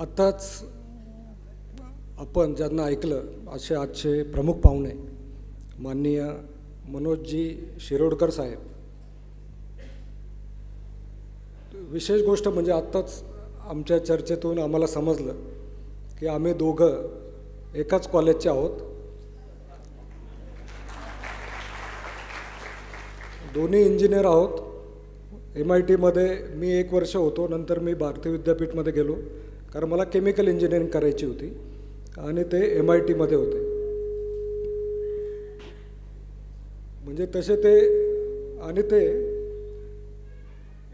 आत्ताच आपण ज्यांना ऐकलं असे आजचे प्रमुख पाहुणे माननीय मनोजजी शिरोडकर साहेब विशेष गोष्ट म्हणजे आत्ताच आमच्या चर्चेतून आम्हाला समजलं की आम्ही दोघं एकाच कॉलेजचे आहोत दोन्ही इंजिनियर आहोत एम आय टीमध्ये मी एक वर्ष होतो नंतर मी भारतीय विद्यापीठमध्ये गेलो कारण मला केमिकल इंजिनिअरिंग करायची होती आणि ते एम आय टीमध्ये होते म्हणजे तसे ते आणि ते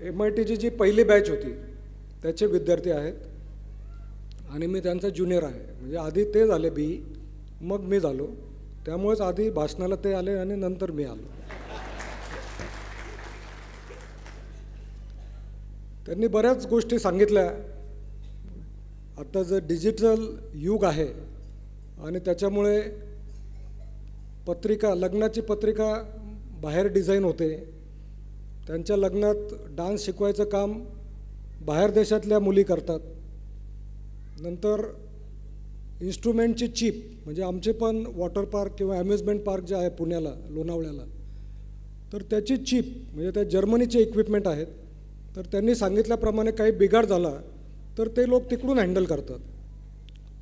एम आय टीची जी पहिली बॅच होती त्याचे विद्यार्थी आहेत आणि मी त्यांचा ज्युनियर आहे म्हणजे आधी ते झाले बी मग मी झालो त्यामुळेच आधी भाषणाला ते आले आणि नंतर मी आलो त्यांनी बऱ्याच गोष्टी सांगितल्या आता जर डिजिटल युग आहे आणि त्याच्यामुळे पत्रिका लग्नाची पत्रिका बाहेर डिझाईन होते त्यांच्या लग्नात डान्स शिकवायचं काम बाहेर देशातल्या मुली करतात नंतर इन्स्ट्रुमेंटची चीप म्हणजे आमचे पण वॉटर पार्क किंवा ॲम्युजमेंट पार्क जे आहे पुण्याला लोणावळ्याला तर त्याची चीप म्हणजे त्या जर्मनीचे इक्विपमेंट आहेत तर त्यांनी सांगितल्याप्रमाणे काही बिघाड झाला तर ते लोक तिकडून हँडल करतात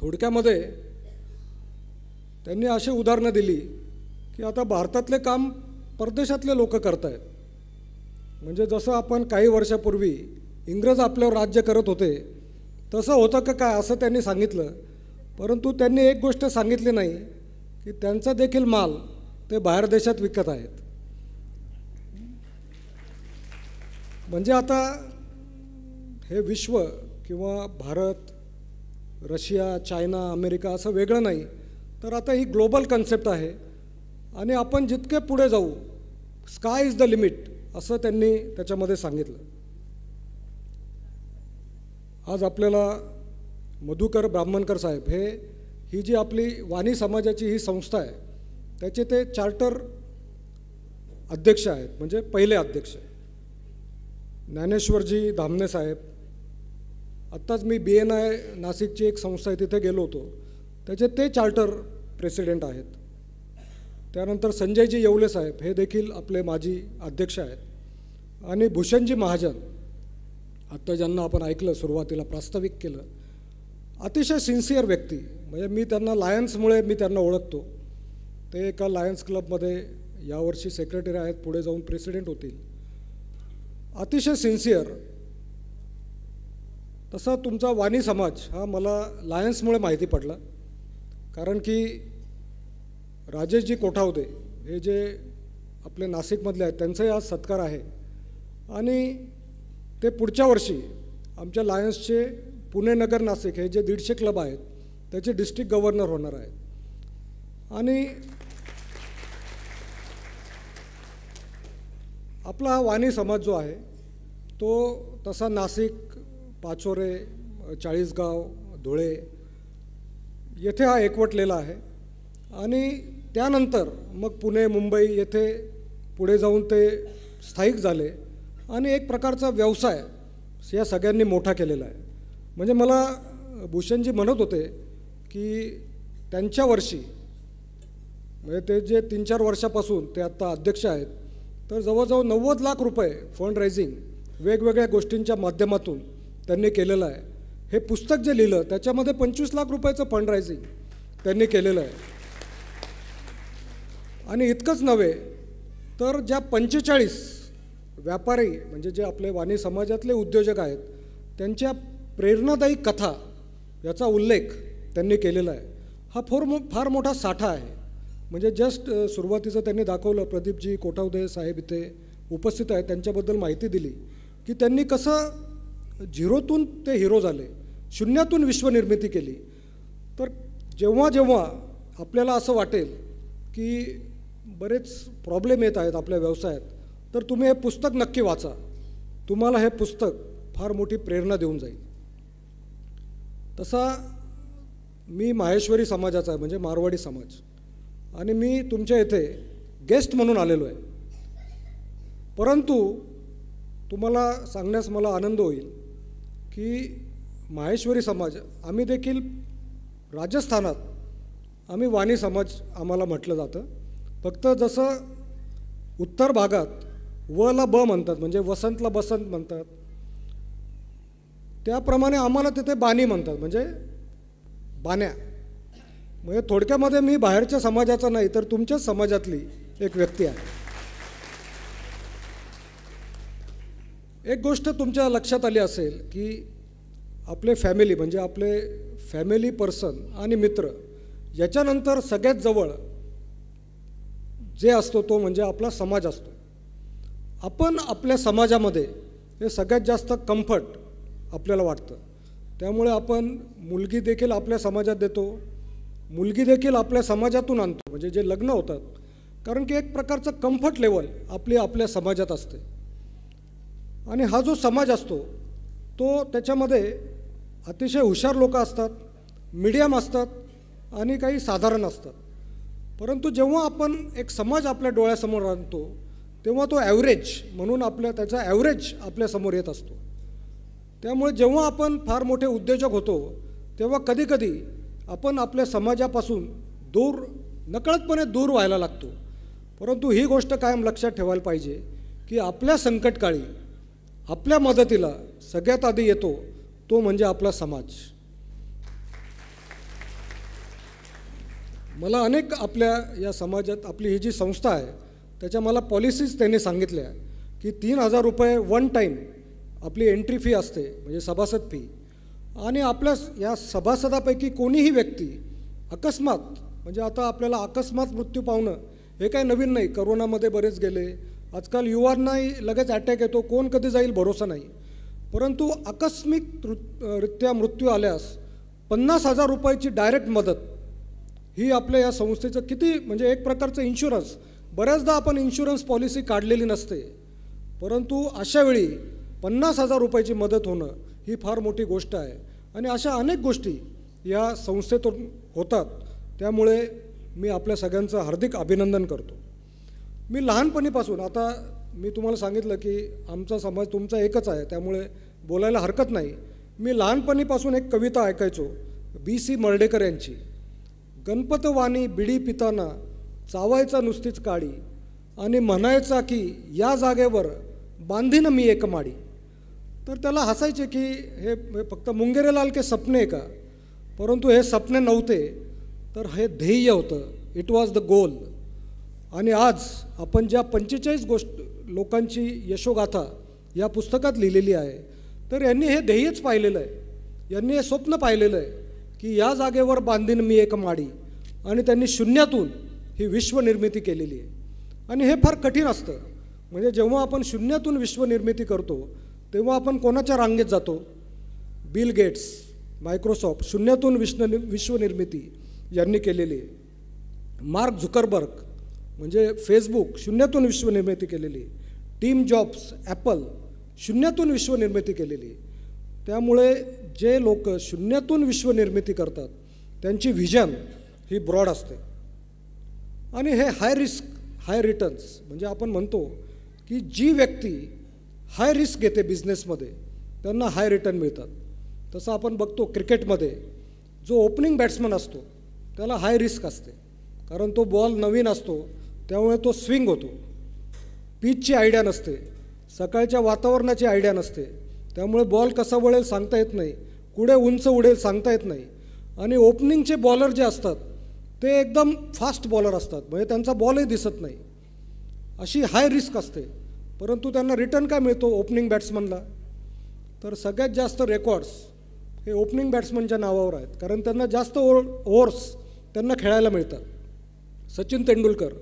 थोडक्यामध्ये त्यांनी अशी उदाहरणं दिली की आता भारतातले काम परदेशातले लोक करत आहेत म्हणजे जसं आपण काही वर्षापूर्वी इंग्रज आपल्यावर राज्य करत होते तसं होतं का काय असं त्यांनी सांगितलं परंतु त्यांनी एक गोष्ट सांगितली नाही की त्यांचा देखील माल ते बाहेर देशात विकत आहेत म्हणजे आता हे विश्व किंवा भारत रशिया चायना अमेरिका असं वेगळं नाही तर आता ही ग्लोबल कन्सेप्ट आहे आणि आपण जितके पुढे जाऊ स्काय इज द लिमिट असं त्यांनी त्याच्यामध्ये सांगितलं आज आपल्याला मधुकर ब्राह्मणकर साहेब हे ही जी आपली वाणी समाजाची ही संस्था आहे त्याचे ते चार्टर अध्यक्ष आहेत म्हणजे पहिले अध्यक्ष ज्ञानेश्वरजी धामणे साहेब आत्ताच मी बी एन आय नाशिकची एक संस्था आहे तिथे गेलो होतो त्याचे ते चार्टर प्रेसिडेंट आहेत त्यानंतर संजयजी येवले साहेब हे देखील आपले माजी अध्यक्ष आहेत आणि भूषणजी महाजन आत्ता ज्यांना आपण ऐकलं सुरुवातीला प्रास्ताविक केलं अतिशय सिन्सिअर व्यक्ती म्हणजे मी त्यांना लायन्समुळे मी त्यांना ओळखतो ते एका लायन्स क्लबमध्ये यावर्षी सेक्रेटरी आहेत पुढे जाऊन प्रेसिडेंट होतील अतिशय सिन्सिअर तसा तुमचा वाणी समाज हा मला लायन्समुळे माहिती पडला कारण की राजेशजी कोठावदे हे जे आपले नाशिकमधले आहेत त्यांचाही आज सत्कार आहे आणि ते पुढच्या वर्षी आमच्या लायन्सचे पुणे नगर नाशिक हे जे दीडशे क्लब आहेत त्याचे डिस्ट्रिक्ट गव्हर्नर होणार आहेत आणि आपला हा वाणी समाज जो आहे तो तसा नाशिक पाचोरे चाळीसगाव धुळे येथे हा एकवटलेला आहे आणि त्यानंतर मग पुणे मुंबई येथे पुढे जाऊन ते स्थायिक झाले आणि एक प्रकारचा व्यवसाय या सगळ्यांनी मोठा केलेला आहे म्हणजे मला भूषणजी म्हणत होते की त्यांच्या वर्षी म्हणजे ते जे तीन चार वर्षापासून ते आत्ता अध्यक्ष आहेत तर जवळजवळ नव्वद लाख रुपये फंड रेझिंग वेगवेगळ्या गोष्टींच्या माध्यमातून त्यांनी केलेलं आहे हे पुस्तक जे लिहिलं त्याच्यामध्ये पंचवीस लाख रुपयाचं फंड त्यांनी केलेलं आहे आणि इतकंच नव्हे तर ज्या पंचेचाळीस व्यापारी म्हणजे जे आपले वाणी समाजातले उद्योजक आहेत त्यांच्या प्रेरणादायी कथा याचा उल्लेख त्यांनी केलेला आहे हा फोर मो फार मोठा साठा आहे म्हणजे जस्ट सुरुवातीचं त्यांनी दाखवलं प्रदीपजी कोठावदे साहेब इथे उपस्थित आहेत त्यांच्याबद्दल माहिती दिली की त्यांनी कसं झिरोतून ते हिरो झाले शून्यातून विश्वनिर्मिती केली तर जेव्हा जेव्हा आपल्याला असं वाटेल की बरेच प्रॉब्लेम येत आहेत आपल्या व्यवसायात तर तुम्ही हे पुस्तक नक्की वाचा तुम्हाला हे पुस्तक फार मोठी प्रेरणा देऊन जाईल तसा मी माहेश्वरी समाजाचा आहे म्हणजे मारवाडी समाज आणि मी तुमच्या येथे गेस्ट म्हणून आलेलो आहे परंतु तुम्हाला सांगण्यास मला आनंद होईल की माहेश्वरी समाज आम्ही देखील राजस्थानात आम्ही वाणी समाज आम्हाला म्हटलं जातं फक्त जसं उत्तर भागात व ला ब म्हणतात म्हणजे वसंतला बसंत म्हणतात त्याप्रमाणे आम्हाला तिथे बाणी म्हणतात म्हणजे बाण्या म्हणजे थोडक्यामध्ये मी बाहेरच्या समाजाचा नाही तर तुमच्याच समाजातली एक व्यक्ती आहे एक गोष्ट तुमच्या लक्षात आली असेल की आपले फॅमिली म्हणजे आपले फॅमिली पर्सन आणि मित्र याच्यानंतर सगळ्यात जवळ जे असतो तो म्हणजे आपला समाज असतो आपण आपल्या समाजामध्ये हे सगळ्यात जास्त कम्फर्ट आपल्याला वाटतं त्यामुळे आपण मुलगी देखील आपल्या समाजात देतो मुलगी देखील आपल्या समाजातून आणतो म्हणजे जे लग्न होतात कारण की एक प्रकारचं कम्फर्ट लेवल आपली आपल्या समाजात असते आणि हा जो समाज असतो तो त्याच्यामध्ये अतिशय हुशार लोक असतात मीडियम असतात आणि काही साधारण असतात परंतु जेव्हा आपण एक समाज आपल्या डोळ्यासमोर आणतो तेव्हा तो ॲव्हरेज म्हणून आपल्या त्याचा ॲव्हरेज आपल्यासमोर येत असतो त्यामुळे जेव्हा आपण फार मोठे उद्योजक होतो तेव्हा कधीकधी आपण आपल्या समाजापासून दूर नकळतपणे दूर व्हायला लागतो परंतु ही गोष्ट कायम लक्षात ठेवायला पाहिजे की आपल्या संकटकाळी आपल्या मदतीला सगळ्यात आधी येतो तो म्हणजे आपला समाज मला अनेक आपल्या या समाजात आपली ही जी संस्था आहे त्याच्या मला पॉलिसीज त्यांनी सांगितल्या की तीन हजार रुपये वन टाईम आपली एंट्री फी असते म्हणजे सभासद फी आणि आपल्या या सभासदापैकी कोणीही व्यक्ती अकस्मात म्हणजे आता आपल्याला अकस्मात मृत्यू पाहणं हे काय नवीन नाही करोनामध्ये बरेच गेले आजकाल युवांनाही लगेच अटॅक येतो कोण कधी जाईल भरोसा नाही परंतु आकस्मिक रित्या मृत्यू आल्यास पन्नास हजार रुपयाची डायरेक्ट मदत ही आपल्या या संस्थेचं किती म्हणजे एक प्रकारचं इन्शुरन्स बऱ्याचदा आपण इन्शुरन्स पॉलिसी काढलेली नसते परंतु अशावेळी पन्नास हजार रुपयाची मदत होणं ही फार मोठी गोष्ट आहे आणि अशा अनेक गोष्टी या संस्थेतून होतात त्यामुळे मी आपल्या सगळ्यांचं हार्दिक अभिनंदन करतो मी लहानपणीपासून आता मी तुम्हाला सांगितलं की आमचा समाज तुमचा एकच आहे त्यामुळे बोलायला हरकत नाही मी लहानपणीपासून एक कविता ऐकायचो बी सी मर्डेकर यांची गणपतवाणी बिडी पिताना चावायचा नुसतीच काळी आणि म्हणायचा की या जागेवर बांधीनं मी एक माडी तर त्याला हसायचे की हे फक्त मुंगेरेलाल के सपने का परंतु हे सपने नव्हते तर हे ध्येय होतं इट वॉज द गोल आणि आज आपण ज्या पंचेचाळीस गोष्ट लोकांची यशोगाथा या पुस्तकात लिहिलेली आहे तर यांनी हे ध्येयच पाहिलेलं आहे यांनी हे स्वप्न पाहिलेलं आहे की या जागेवर बांधीन मी एक माडी आणि त्यांनी शून्यातून ही विश्वनिर्मिती केलेली आहे आणि हे फार कठीण असतं म्हणजे जेव्हा आपण शून्यातून विश्वनिर्मिती करतो तेव्हा आपण कोणाच्या रांगेत जातो बिल गेट्स मायक्रोसॉफ्ट शून्यातून विश्व विश्वनिर्मिती यांनी केलेली आहे मार्क झुकरबर्ग म्हणजे फेसबुक शून्यातून विश्वनिर्मिती केलेली टीम जॉब्स ॲपल शून्यातून विश्वनिर्मिती केलेली त्यामुळे जे लोक शून्यातून विश्वनिर्मिती करतात त्यांची व्हिजन ही ब्रॉड असते आणि हे हाय रिस्क हाय रिटर्न्स म्हणजे आपण म्हणतो की जी व्यक्ती हाय रिस्क घेते बिझनेसमध्ये त्यांना हाय रिटर्न मिळतात तसं आपण बघतो क्रिकेटमध्ये जो ओपनिंग बॅट्समन असतो त्याला हाय रिस्क असते कारण तो बॉल नवीन असतो त्यामुळे तो स्विंग होतो पिचची आयडिया नसते सकाळच्या वातावरणाची आयडिया नसते त्यामुळे बॉल कसा वळेल सांगता येत नाही कुठे उंच उडेल सांगता येत नाही आणि ओपनिंगचे बॉलर जे असतात ते एकदम फास्ट बॉलर असतात म्हणजे त्यांचा बॉलही दिसत नाही अशी हाय रिस्क असते परंतु त्यांना रिटर्न काय मिळतो ओपनिंग बॅट्समनला तर सगळ्यात जास्त रेकॉर्ड्स हे ओपनिंग बॅट्समनच्या नावावर आहेत कारण त्यांना जास्त ओव्हर्स त्यांना खेळायला मिळतात सचिन तेंडुलकर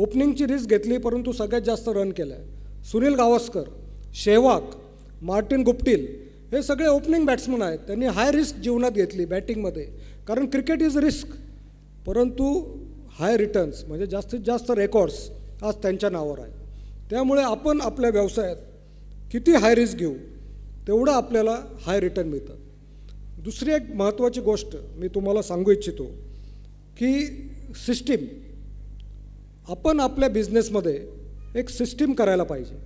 ओपनिंगची रिस्क घेतली परंतु सगळ्यात जास्त रन केलं आहे सुनील गावस्कर शेहवाग मार्टिन गुप्टील हे सगळे ओपनिंग बॅट्समन आहेत त्यांनी हाय रिस्क जीवनात घेतली बॅटिंगमध्ये कारण क्रिकेट इज रिस्क परंतु हाय रिटर्न्स म्हणजे जास्तीत जास्त रेकॉर्ड्स आज त्यांच्या नावावर आहे त्यामुळे आपण आपल्या व्यवसायात किती हाय रिस्क घेऊ तेवढं आपल्याला हाय रिटर्न मिळतं दुसरी एक महत्त्वाची गोष्ट मी तुम्हाला सांगू इच्छितो की सिस्टीम आपण आपल्या बिझनेसमध्ये एक सिस्टीम करायला पाहिजे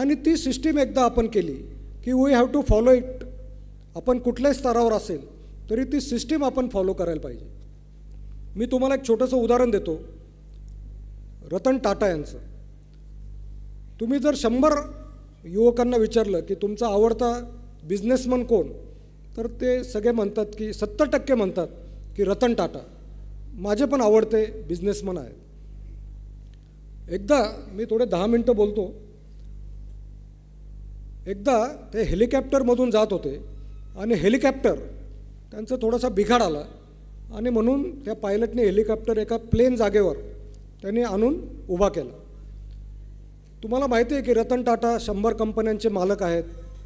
आणि ती सिस्टीम एकदा आपण केली की we have to follow it आपण कुठल्याही स्तरावर असेल तरी ती सिस्टीम आपण फॉलो करायला पाहिजे मी तुम्हाला एक छोटंसं उदाहरण देतो रतन टाटा यांचं तुम्ही जर शंभर युवकांना विचारलं की तुमचा आवडता बिझनेसमन कोण तर ते सगळे म्हणतात की सत्तर टक्के म्हणतात की रतन टाटा माझे पण आवडते बिझनेसमन आहेत एकदा मी थोडे दहा मिनटं बोलतो एकदा ते हेलिकॉप्टरमधून जात होते आणि हेलिकॉप्टर त्यांचा थोडासा बिघाड आला आणि म्हणून त्या पायलटने हेलिकॉप्टर एका प्लेन जागेवर त्यांनी आणून उभा केला तुम्हाला माहिती आहे की रतन टाटा शंभर कंपन्यांचे मालक आहेत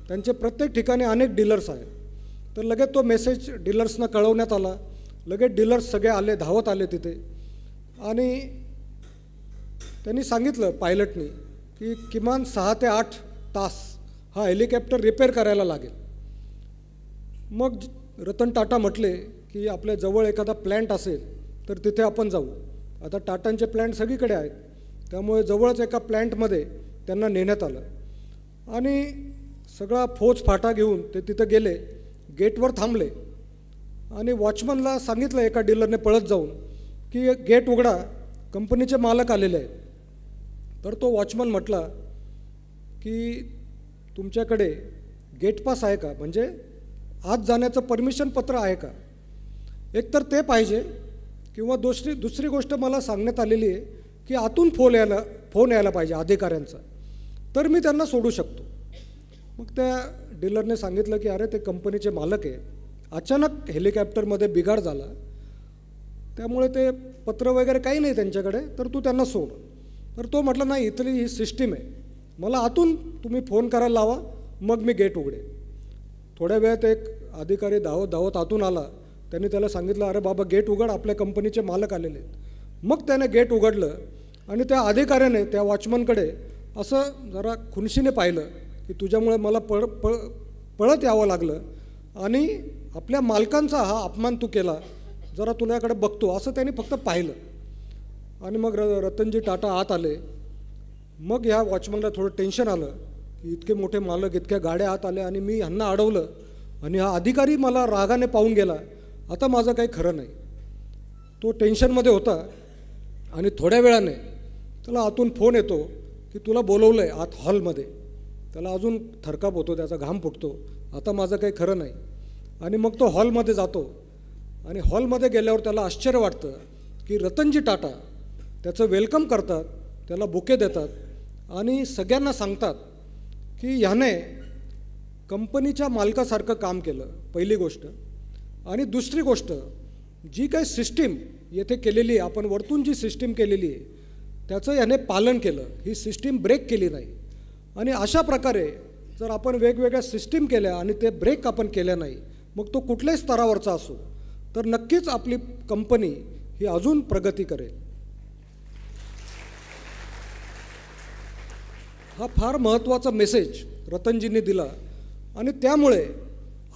त्यांचे प्रत्येक ठिकाणी अनेक डीलर्स आहेत तर लगेच तो मेसेज डीलर्सना कळवण्यात आला लगेच डीलर्स सगळे आले धावत आले तिथे आणि त्यांनी सांगितलं पायलटनी की किमान सहा ते आठ तास हा हेलिकॉप्टर रिपेअर करायला लागेल मग रतन टाटा म्हटले की आपल्या जवळ एखादा प्लॅन्ट असेल तर तिथे आपण जाऊ आता टाटांचे प्लॅन्ट सगळीकडे आहेत त्यामुळे जवळच एका प्लॅन्टमध्ये त्यांना नेण्यात आलं आणि सगळा फौज फाटा घेऊन ते तिथं गेले गेटवर थांबले आणि वॉचमनला सांगितलं एका डीलरने पळत जाऊन की गेट उघडा कंपनीचे मालक आलेले आहेत तर तो वॉचमन म्हटला की तुमच्याकडे गेट पास आहे का म्हणजे आत जाण्याचं परमिशन पत्र आहे का एकतर ते पाहिजे किंवा दुसरी दुसरी गोष्ट मला सांगण्यात आलेली आहे की आतून फोन यायला फोन यायला पाहिजे अधिकाऱ्यांचा तर मी त्यांना सोडू शकतो मग त्या डीलरने सांगितलं की अरे ते कंपनीचे मालक आहे अचानक हेलिकॉप्टरमध्ये बिघाड झाला त्यामुळे ते पत्र वगैरे काही नाही त्यांच्याकडे तर तू त्यांना सोड तर तो म्हटलं नाही इथली ही सिस्टीम आहे मला आतून तुम्ही फोन करायला लावा मग मी गेट उघडे थोड्या वेळात एक अधिकारी धावत धावत आतून आला त्यांनी त्याला सांगितलं अरे बाबा गेट उघड आपल्या कंपनीचे मालक आलेले आहेत मग त्याने गेट उघडलं आणि त्या अधिकाऱ्याने त्या वॉचमनकडे असं जरा खुनशीने पाहिलं की तुझ्यामुळे मला पळ पळ पळत यावं लागलं आणि आपल्या मालकांचा हा अपमान तू केला जरा तुला याकडे बघतो असं त्यांनी फक्त पाहिलं आणि मग र रतनजी टाटा आत आले मग ह्या वॉचमनला थोडं टेन्शन आलं की इतके मोठे मालक इतक्या गाड्या आत आल्या आणि मी ह्यांना अडवलं आणि हा अधिकारी मला रागाने पाहून गेला आता माझं काही खरं नाही तो टेन्शनमध्ये होता आणि थोड्या वेळाने त्याला आतून फोन येतो की तुला बोलवलं आहे आत हॉलमध्ये त्याला अजून थरकाप होतो त्याचा घाम फुटतो आता माझं काही खरं नाही आणि मग तो हॉलमध्ये जातो आणि हॉलमध्ये गेल्यावर त्याला आश्चर्य वाटतं की रतनजी टाटा त्याचं वेलकम करतात त्याला बुके देतात आणि सगळ्यांना सांगतात की ह्याने कंपनीच्या मालकासारखं काम केलं पहिली गोष्ट आणि दुसरी गोष्ट जी काही सिस्टीम येथे केलेली आहे आपण वरतून जी सिस्टीम केलेली आहे त्याचं याने पालन केलं ही सिस्टीम ब्रेक केली नाही आणि अशा प्रकारे जर आपण वेगवेगळ्या सिस्टीम केल्या आणि ते ब्रेक आपण केल्या नाही मग तो कुठल्याही स्तरावरचा असो तर नक्कीच आपली कंपनी ही अजून प्रगती करेल हा फार महत्त्वाचा मेसेज रतनजींनी दिला आणि त्यामुळे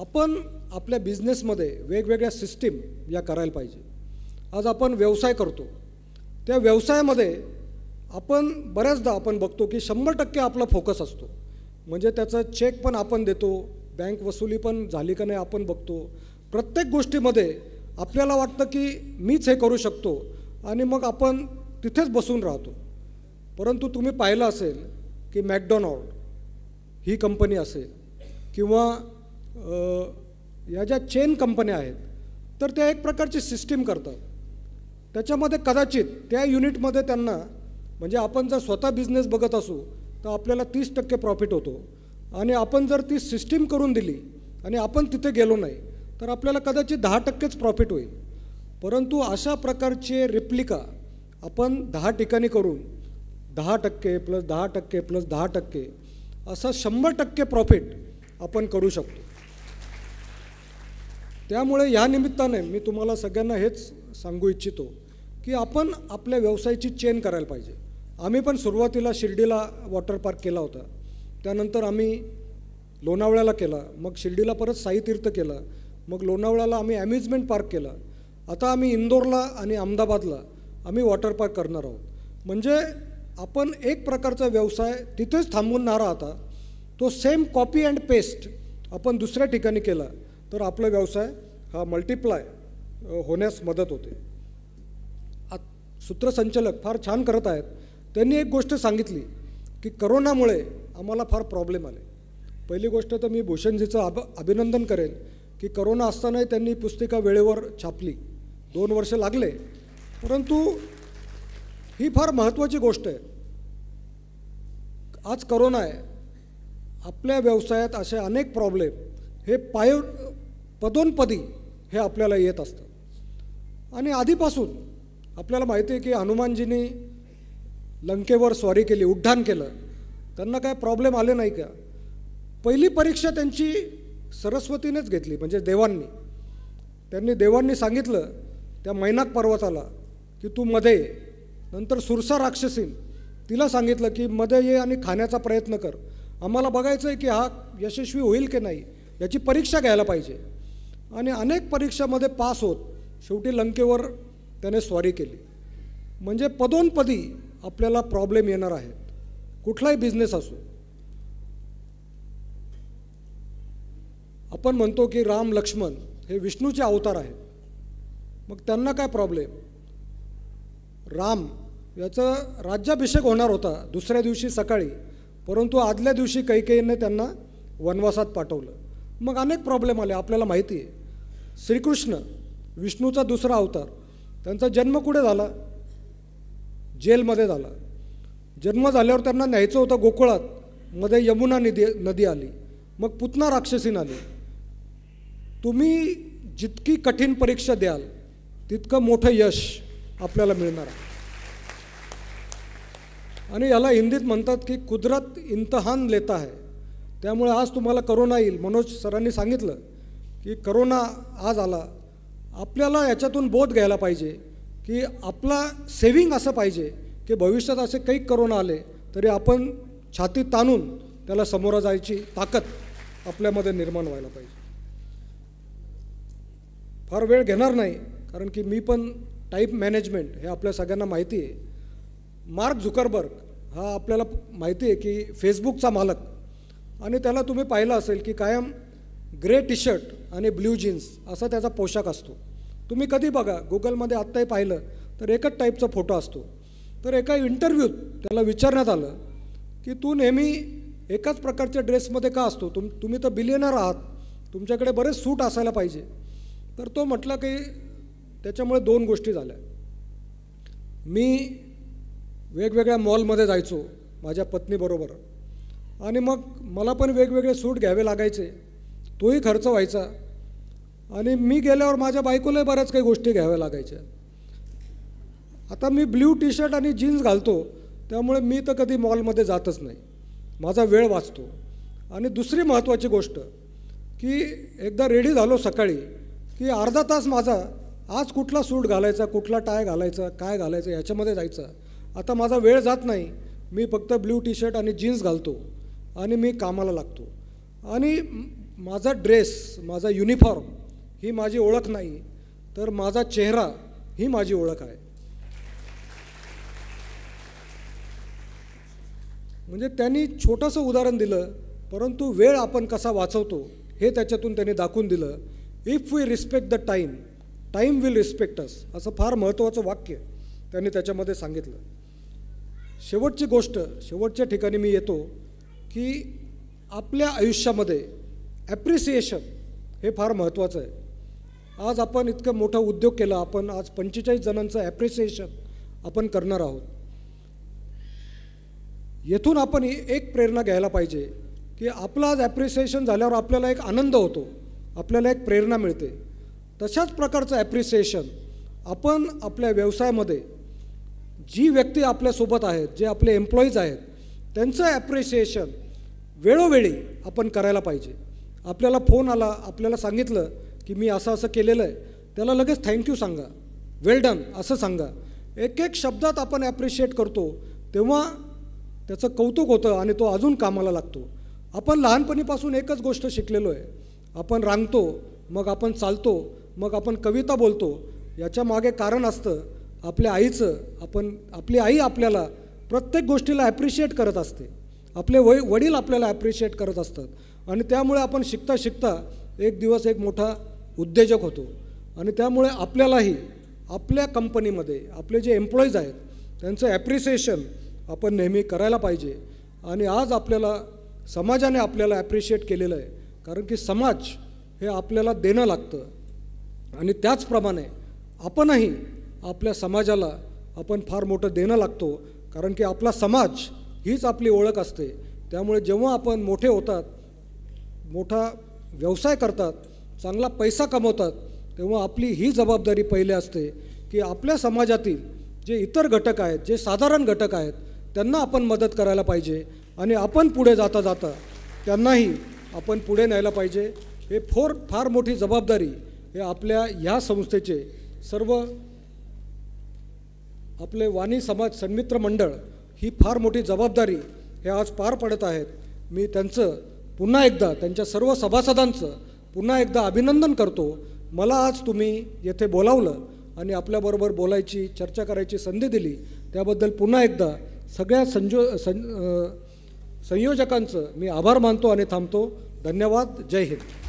आपण आपल्या बिझनेसमध्ये वेगवेगळ्या सिस्टीम या करायला पाहिजे आज आपण व्यवसाय करतो त्या व्यवसायामध्ये आपण बऱ्याचदा आपण बघतो की शंभर टक्के आपला फोकस असतो म्हणजे त्याचा चेक पण आपण देतो बँक वसुली पण झाली का नाही आपण बघतो प्रत्येक गोष्टीमध्ये आपल्याला वाटतं की मीच हे करू शकतो आणि मग आपण तिथेच बसून राहतो परंतु तुम्ही पाहिलं असेल की मॅकडॉनॉल्ड ही कंपनी असेल किंवा या ज्या चेन कंपन्या आहेत तर त्या एक प्रकारची सिस्टीम करतात त्याच्यामध्ये कदाचित त्या युनिटमध्ये त्यांना म्हणजे आपण जर स्वतः बिझनेस बघत असू तर आपल्याला तीस टक्के प्रॉफिट होतो आणि आपण जर ती सिस्टीम करून दिली आणि आपण तिथे गेलो नाही तर आपल्याला कदाचित दहा टक्केच प्रॉफिट होईल परंतु अशा प्रकारचे रिप्लिका आपण दहा ठिकाणी करून दहा टक्के प्लस दहा टक्के प्लस दहा टक्के असा शंभर टक्के प्रॉफिट आपण करू शकतो त्यामुळे या निमित्ताने मी तुम्हाला सगळ्यांना हेच सांगू इच्छितो की आपण आपल्या व्यवसायाची चेन करायला पाहिजे आम्ही पण सुरुवातीला शिर्डीला वॉटर पार्क केला होता त्यानंतर आम्ही लोणावळ्याला केला मग शिर्डीला परत साईतीर्थ केलं मग लोणावळ्याला आम्ही ॲम्युजमेंट पार्क केला आता आम्ही इंदोरला आणि अहमदाबादला आम्ही वॉटर पार्क करणार आहोत म्हणजे आपण एक प्रकारचा व्यवसाय तिथेच थांबून ना राहता तो सेम कॉपी अँड पेस्ट आपण दुसऱ्या ठिकाणी केला तर आपला व्यवसाय हा मल्टिप्लाय होण्यास मदत होते आ सूत्रसंचालक फार छान करत आहेत त्यांनी एक गोष्ट सांगितली की करोनामुळे आम्हाला फार प्रॉब्लेम आले पहिली गोष्ट तर मी भूषणजीचं अभ अभिनंदन करेन की करोना असतानाही त्यांनी पुस्तिका वेळेवर छापली दोन वर्ष लागले परंतु ही फार महत्त्वाची गोष्ट आहे आज करोना आहे आपल्या व्यवसायात असे अनेक प्रॉब्लेम हे पाय पदोनपदी हे आपल्याला येत असतं आणि आधीपासून आपल्याला माहिती आहे की हनुमानजींनी लंकेवर स्वारी केली उड्डाण केलं त्यांना काय प्रॉब्लेम आले नाही का पहिली परीक्षा त्यांची सरस्वतीनेच घेतली म्हणजे देवांनी त्यांनी देवांनी सांगितलं त्या मैनाक पर्वताला की तू मध्ये नंतर सुरसा राक्षसीन तिला सांगितलं की मध्ये ये आणि खाण्याचा प्रयत्न कर आम्हाला बघायचं आहे की हा यशस्वी होईल की नाही याची परीक्षा घ्यायला पाहिजे आणि अनेक परीक्षामध्ये पास होत शेवटी लंकेवर त्याने स्वारी केली म्हणजे पदोनपदी आपल्याला प्रॉब्लेम येणार आहेत कुठलाही बिझनेस असो आपण म्हणतो की राम लक्ष्मण हे विष्णूचे अवतार आहेत मग त्यांना काय प्रॉब्लेम राम याचा राज्याभिषेक होणार होता दुसऱ्या दिवशी सकाळी परंतु आदल्या दिवशी कैकेयीने त्यांना वनवासात पाठवलं मग अनेक प्रॉब्लेम आले आपल्याला माहिती आहे श्रीकृष्ण विष्णूचा दुसरा अवतार त्यांचा जन्म कुठे झाला जेलमध्ये झाला जन्म झाल्यावर त्यांना न्यायचं होतं गोकुळात मध्ये यमुना नदी नदी आली मग पुतना राक्षसीन आली तुम्ही जितकी कठीण परीक्षा द्याल तितकं मोठं यश आपल्याला मिळणार आहे आणि याला हिंदीत म्हणतात की कुदरत इंतहान लेता आहे त्यामुळे आज तुम्हाला करोना येईल मनोज सरांनी सांगितलं की करोना आज आला आपल्याला याच्यातून बोध घ्यायला पाहिजे की आपला सेविंग असं पाहिजे की भविष्यात असे काही करोना आले तरी आपण छाती ताणून त्याला समोर जायची ताकद आपल्यामध्ये निर्माण व्हायला पाहिजे फार वेळ घेणार नाही कारण की मी पण टाईप मॅनेजमेंट हे आपल्या सगळ्यांना माहिती आहे मार्क झुकरबर्ग हा आपल्याला माहिती आहे की फेसबुकचा मालक आणि त्याला तुम्ही पाहिलं असेल की कायम ग्रे टी शर्ट आणि ब्ल्यू जीन्स असा त्याचा पोशाख असतो तुम्ही कधी बघा गुगलमध्ये आत्ताही पाहिलं तर एकच टाईपचा फोटो असतो तर एका इंटरव्ह्यूत त्याला विचारण्यात आलं की तू नेहमी एकाच प्रकारच्या ड्रेसमध्ये का असतो तुम तुम्ही तर बिलियनर आहात तुमच्याकडे बरेच सूट असायला पाहिजे तर तो म्हटला की त्याच्यामुळे दोन गोष्टी झाल्या मी वेगवेगळ्या मॉलमध्ये जायचो माझ्या पत्नीबरोबर आणि मग मला पण वेगवेगळे सूट घ्यावे लागायचे तोही खर्च व्हायचा आणि मी गेल्यावर माझ्या बायकोलाही बऱ्याच काही गोष्टी घ्याव्या लागायच्या आता मी ब्ल्यू टी शर्ट आणि जीन्स घालतो त्यामुळे मी तर कधी मॉलमध्ये जातच नाही माझा वेळ वाचतो आणि दुसरी महत्त्वाची गोष्ट की एकदा रेडी झालो सकाळी की अर्धा तास माझा आज कुठला सूट घालायचा कुठला टाय घालायचा काय घालायचं याच्यामध्ये जायचा आता माझा वेळ जात नाही मी फक्त ब्ल्यू टी शर्ट आणि जीन्स घालतो आणि मी कामाला लागतो आणि माझा ड्रेस माझा युनिफॉर्म ही माझी ओळख नाही तर माझा चेहरा ही माझी ओळख आहे म्हणजे त्यांनी छोटंसं उदाहरण दिलं परंतु वेळ आपण कसा वाचवतो हे त्याच्यातून त्यांनी दाखवून दिलं if we respect the time time will respect us असं फार महत्त्वाचं वाक्य त्यांनी त्याच्यामध्ये सांगितलं शेवटची गोष्ट शेवटच्या ठिकाणी मी येतो की आपल्या आयुष्यामध्ये ॲप्रिसिएशन हे फार महत्त्वाचं आहे आज आपण इतकं मोठं उद्योग केला आपण आज पंचेचाळीस जणांचं ॲप्रिसिएशन आपण करणार आहोत येथून आपण एक प्रेरणा घ्यायला पाहिजे की आपलं आज ॲप्रिसिएशन झाल्यावर आपल्याला एक आनंद होतो आपल्याला एक प्रेरणा मिळते तशाच प्रकारचं ॲप्रिसिएशन आपण आपल्या व्यवसायामध्ये जी व्यक्ती आपल्यासोबत आहेत जे आपले एम्प्लॉईज आहेत त्यांचं ॲप्रिशिएशन वेळोवेळी आपण करायला पाहिजे आपल्याला फोन आला आपल्याला सांगितलं की मी असं असं केलेलं आहे त्याला लगेच थँक्यू सांगा वेल डन असं सांगा एक एक शब्दात आपण ॲप्रिशिएट करतो तेव्हा त्याचं कौतुक होतं आणि तो अजून कामाला लागतो आपण लहानपणीपासून एकच गोष्ट शिकलेलो आहे आपण रांगतो मग आपण चालतो मग आपण कविता बोलतो याच्या मागे कारण असतं आपल्या आईचं आपण आपली आई आपल्याला प्रत्येक गोष्टीला ॲप्रिशिएट करत असते आपले वै वडील आपल्याला ॲप्रिशिएट करत असतात आणि त्यामुळे आपण शिकता शिकता एक दिवस एक मोठा उद्योजक होतो आणि त्यामुळे आपल्यालाही आपल्या कंपनीमध्ये आपले जे एम्प्लॉईज आहेत त्यांचं ॲप्रिसिएशन आपण नेहमी करायला पाहिजे आणि आज आपल्याला समाजाने आपल्याला ॲप्रिशिएट केलेलं आहे कारण की समाज हे आपल्याला देणं लागतं आणि त्याचप्रमाणे आपणही आपल्या समाजाला आपण फार मोठं देणं लागतो कारण की आपला समाज हीच आपली ओळख असते त्यामुळे जेव्हा आपण मोठे होतात मोठा व्यवसाय करतात चांगला पैसा कमवतात तेव्हा आपली ही जबाबदारी पहिले असते की आपल्या समाजातील जे इतर घटक आहेत जे साधारण घटक आहेत त्यांना आपण मदत करायला पाहिजे आणि आपण पुढे जाता जाता त्यांनाही आपण पुढे न्यायला पाहिजे हे फोर फार मोठी जबाबदारी हे आपल्या ह्या संस्थेचे सर्व आपले वाणी समाज सन्मित्र मंडळ ही फार मोठी जबाबदारी हे आज पार पडत आहेत मी त्यांचं पुन्हा एकदा त्यांच्या सर्व सभासदांचं पुन्हा एकदा अभिनंदन करतो मला आज तुम्ही येथे बोलावलं आणि आपल्याबरोबर बोलायची चर्चा करायची संधी दिली त्याबद्दल पुन्हा एकदा सगळ्या संजो सं संयोजकांचं मी आभार मानतो आणि थांबतो धन्यवाद जय हिंद